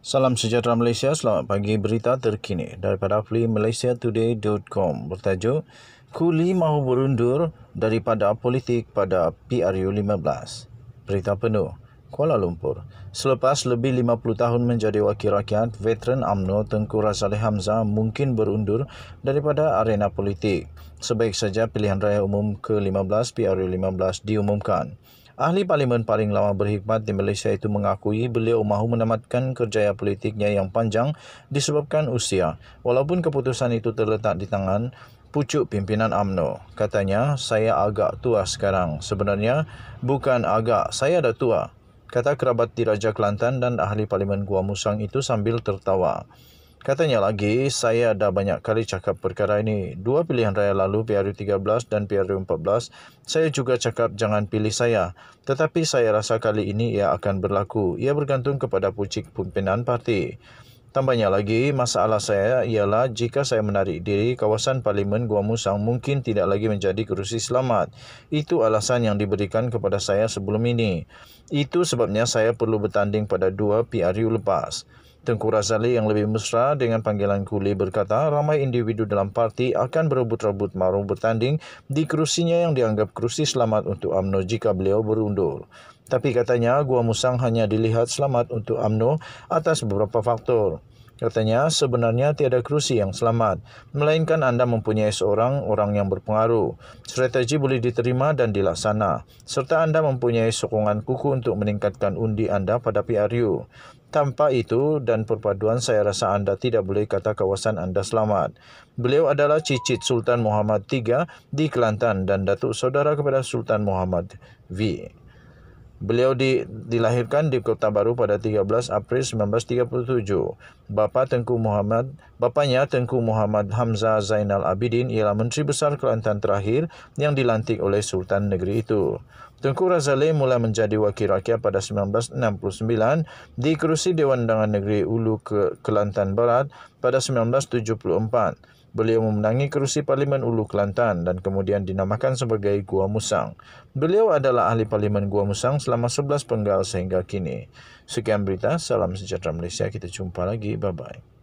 Salam sejahtera Malaysia, selamat pagi berita terkini daripada Afli Malaysia Today.com bertajuk Kuli mahu berundur daripada politik pada PRU15. Berita penuh, Kuala Lumpur. Selepas lebih 50 tahun menjadi wakil rakyat, veteran UMNO Tengku Razali Hamzah mungkin berundur daripada arena politik. Sebaik saja pilihan raya umum ke-15 PRU15 diumumkan. Ahli Parlimen paling lama berhikmat di Malaysia itu mengakui beliau mahu menamatkan kerjaya politiknya yang panjang disebabkan usia. Walaupun keputusan itu terletak di tangan pucuk pimpinan AMNO. Katanya, saya agak tua sekarang. Sebenarnya, bukan agak, saya dah tua. Kata kerabat diraja Kelantan dan ahli Parlimen Gua Musang itu sambil tertawa. Katanya lagi, saya ada banyak kali cakap perkara ini. Dua pilihan raya lalu, PRU 13 dan PRU 14, saya juga cakap jangan pilih saya. Tetapi saya rasa kali ini ia akan berlaku. Ia bergantung kepada pucik pimpinan parti. Tambahnya lagi, masalah saya ialah jika saya menarik diri, kawasan Parlimen Gua Musang mungkin tidak lagi menjadi kerusi selamat. Itu alasan yang diberikan kepada saya sebelum ini. Itu sebabnya saya perlu bertanding pada dua PRU lepas. Tengku Razali yang lebih mesra dengan panggilan kuli berkata ramai individu dalam parti akan berebut-rebut marung bertanding di kerusinya yang dianggap kerusi selamat untuk UMNO jika beliau berundur. Tapi katanya Gua Musang hanya dilihat selamat untuk UMNO atas beberapa faktor. Katanya sebenarnya tiada kerusi yang selamat, melainkan anda mempunyai seorang orang yang berpengaruh. Strategi boleh diterima dan dilaksana, serta anda mempunyai sokongan kuku untuk meningkatkan undi anda pada PRU. Tanpa itu dan perpaduan saya rasa anda tidak boleh kata kawasan anda selamat. Beliau adalah cicit Sultan Muhammad III di Kelantan dan datuk saudara kepada Sultan Muhammad V. Beliau di, dilahirkan di Kota Baru pada 13 April 1937. Bapa Tengku Muhammad, bapanya Tengku Muhammad Hamza Zainal Abidin ialah menteri besar Kelantan terakhir yang dilantik oleh Sultan negeri itu. Tengku Razali mula menjadi wakil rakyat pada 1969 di kerusi Dewan Undangan Negeri Ulu ke Kelantan Barat pada 1974. Beliau memenangi kerusi Parlimen Ulu Kelantan dan kemudian dinamakan sebagai Gua Musang. Beliau adalah ahli Parlimen Gua Musang selama 11 penggal sehingga kini. Sekian berita, salam sejahtera Malaysia, kita jumpa lagi, bye-bye.